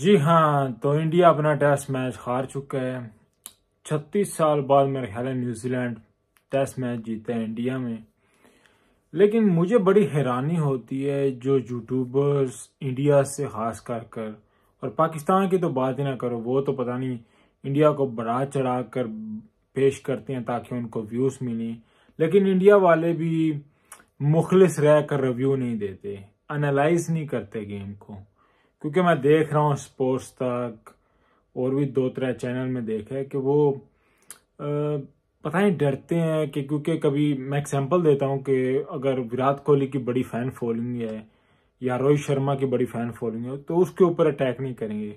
जी हाँ तो इंडिया अपना टेस्ट मैच हार चुका है छत्तीस साल बाद मेरा ख्याल है न्यूजीलैंड टेस्ट मैच जीते हैं इंडिया में लेकिन मुझे बड़ी हैरानी होती है जो यूट्यूबर्स इंडिया से खास कर कर और पाकिस्तान की तो बात ही ना करो वो तो पता नहीं इंडिया को बढ़ा चढ़ा कर पेश करते हैं ताकि उनको व्यूज़ मिलें लेकिन इंडिया वाले भी मुखलिस रह कर रिव्यू नहीं देते एनालाइज नहीं करते गेम को क्योंकि मैं देख रहा हूँ स्पोर्ट्स तक और भी दो तरह चैनल में देखे है कि वो आ, पता नहीं डरते हैं कि क्योंकि कभी मैं एग्जाम्पल देता हूँ कि अगर विराट कोहली की बड़ी फ़ैन फॉलोइंग है या रोहित शर्मा की बड़ी फ़ैन फॉलोइंग है तो उसके ऊपर अटैक नहीं करेंगे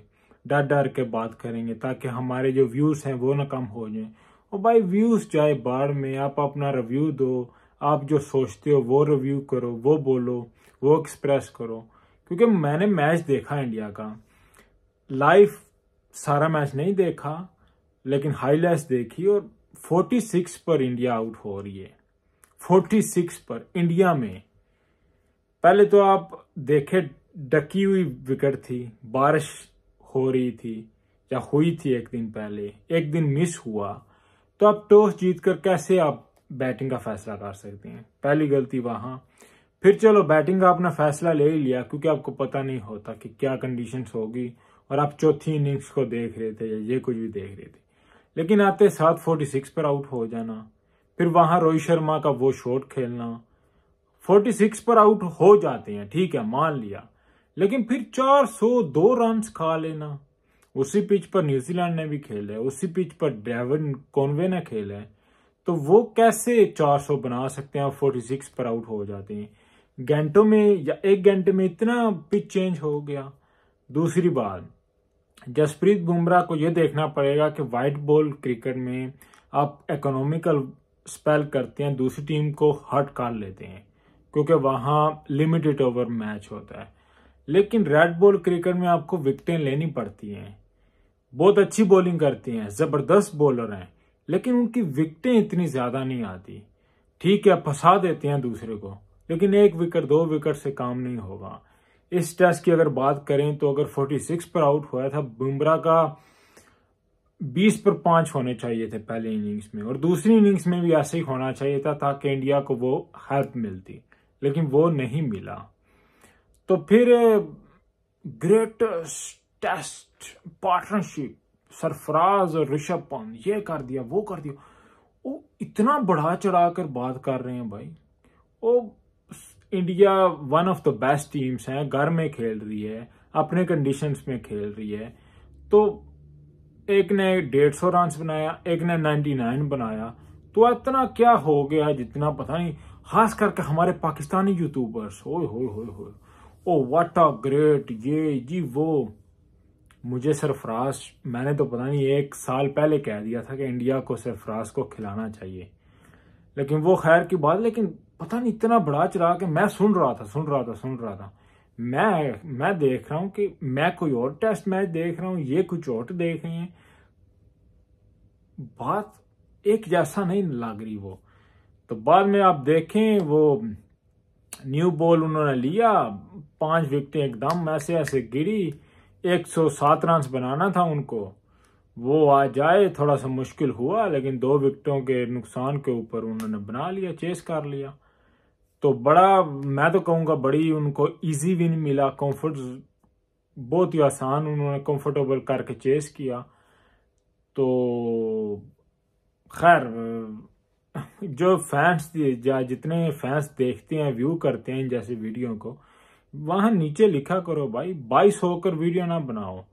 डर डर के बात करेंगे ताकि हमारे जो व्यूज़ हैं वो ना कम हो जाएं और भाई व्यूज़ जाए बाढ़ में आप अपना रिव्यू दो आप जो सोचते हो वो रिव्यू करो वो बोलो वो एक्सप्रेस करो क्योंकि मैंने मैच देखा इंडिया का लाइव सारा मैच नहीं देखा लेकिन हाईलाइट देखी और 46 पर इंडिया आउट हो रही है 46 पर इंडिया में पहले तो आप देखे डकी हुई विकेट थी बारिश हो रही थी या हुई थी एक दिन पहले एक दिन मिस हुआ तो आप टॉस जीतकर कैसे आप बैटिंग का फैसला कर सकते हैं पहली गलती वहां फिर चलो बैटिंग का आपने फैसला ले ही लिया क्योंकि आपको पता नहीं होता कि क्या कंडीशन होगी और आप चौथी इनिंग्स को देख रहे थे या ये कुछ भी देख रहे थे लेकिन आते सात फोर्टी सिक्स पर आउट हो जाना फिर वहां रोहित शर्मा का वो शॉट खेलना फोर्टी सिक्स पर आउट हो जाते हैं ठीक है मान लिया लेकिन फिर चार सौ दो रन खा लेना उसी पिच पर न्यूजीलैंड ने भी खेला है उसी पिच पर डेविड कॉनवे ने खेला है तो वो कैसे 400 बना सकते हैं और 46 पर आउट हो जाते हैं घंटों में या एक घंटे में इतना पिच चेंज हो गया दूसरी बात जसप्रीत बुमराह को यह देखना पड़ेगा कि वाइट बॉल क्रिकेट में आप इकोनॉमिकल स्पेल करते हैं दूसरी टीम को हट कर लेते हैं क्योंकि वहाँ लिमिटेड ओवर मैच होता है लेकिन रेड बॉल क्रिकेट में आपको विकटें लेनी पड़ती हैं बहुत अच्छी बॉलिंग करती हैं ज़बरदस्त बॉलर हैं लेकिन उनकी विकटें इतनी ज़्यादा नहीं आती ठीक है फंसा देते हैं दूसरे को लेकिन एक विकेट दो विकेट से काम नहीं होगा इस टेस्ट की अगर बात करें तो अगर 46 पर आउट हुआ था बुमराह का 20 पर पांच होने चाहिए थे पहले इनिंग्स में और दूसरी इनिंग्स में भी ऐसे ही होना चाहिए था ताकि इंडिया को वो हेल्प मिलती लेकिन वो नहीं मिला तो फिर ग्रेटेस्ट टेस्ट पार्टनरशिप सरफराज और ऋषभ पंत ये कर दिया वो कर दिया वो इतना बढ़ा चढ़ा कर बात कर रहे हैं भाई वो India one of the best teams हैं घर में खेल रही है अपने कंडीशंस में खेल रही है तो एक ने डेढ़ सौ रन बनाया एक ने नाइन्टी नाइन बनाया तो इतना क्या हो गया जितना पता नहीं खास करके हमारे पाकिस्तानी यूट्यूबर्स हो हो हो हो ओ वाट अ ग्रेट ये जी वो मुझे सरफराज मैंने तो पता नहीं एक साल पहले कह दिया था कि इंडिया को सरफराज को खिलाना चाहिए लेकिन वो खैर की बात लेकिन पता नहीं इतना बड़ा चला कि मैं सुन रहा था सुन रहा था सुन रहा था मैं मैं देख रहा हूं कि मैं कोई और टेस्ट मैच देख रहा हूं ये कुछ और देख रहे हैं बात एक जैसा नहीं लग रही वो तो बाद में आप देखें वो न्यू बॉल उन्होंने लिया पांच विकटें एकदम ऐसे ऐसे गिरी 107 रन बनाना था उनको वो आ जाए थोड़ा सा मुश्किल हुआ लेकिन दो विकटों के नुकसान के ऊपर उन्होंने बना लिया चेस कर लिया तो बड़ा मैं तो कहूँगा बड़ी उनको इजी विन मिला कंफर्ट बहुत ही आसान उन्होंने कंफर्टेबल करके चेस किया तो खैर जो फैंस जितने फैंस देखते हैं व्यू करते हैं इन जैसे वीडियो को वहाँ नीचे लिखा करो भाई बाईस होकर वीडियो ना बनाओ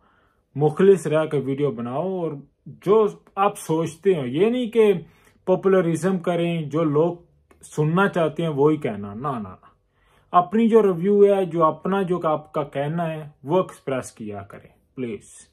मुखलिस रह कर वीडियो बनाओ और जो आप सोचते हो ये नहीं कि पॉपुलरिज्म करें जो लोग सुनना चाहते हैं वो ही कहना ना ना अपनी जो रिव्यू है जो अपना जो आपका कहना है वो एक्सप्रेस किया करें प्लीज़